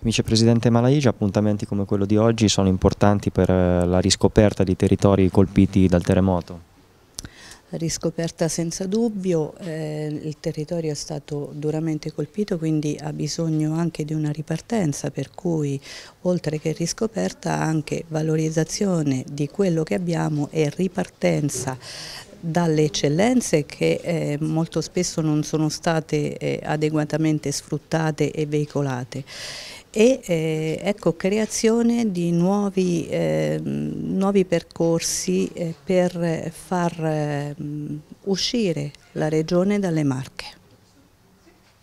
Vicepresidente Malaigia, appuntamenti come quello di oggi sono importanti per eh, la riscoperta di territori colpiti dal terremoto? Riscoperta senza dubbio, eh, il territorio è stato duramente colpito quindi ha bisogno anche di una ripartenza per cui oltre che riscoperta anche valorizzazione di quello che abbiamo e ripartenza dalle eccellenze che eh, molto spesso non sono state eh, adeguatamente sfruttate e veicolate e eh, ecco, creazione di nuovi, ehm, nuovi percorsi eh, per far ehm, uscire la regione dalle marche.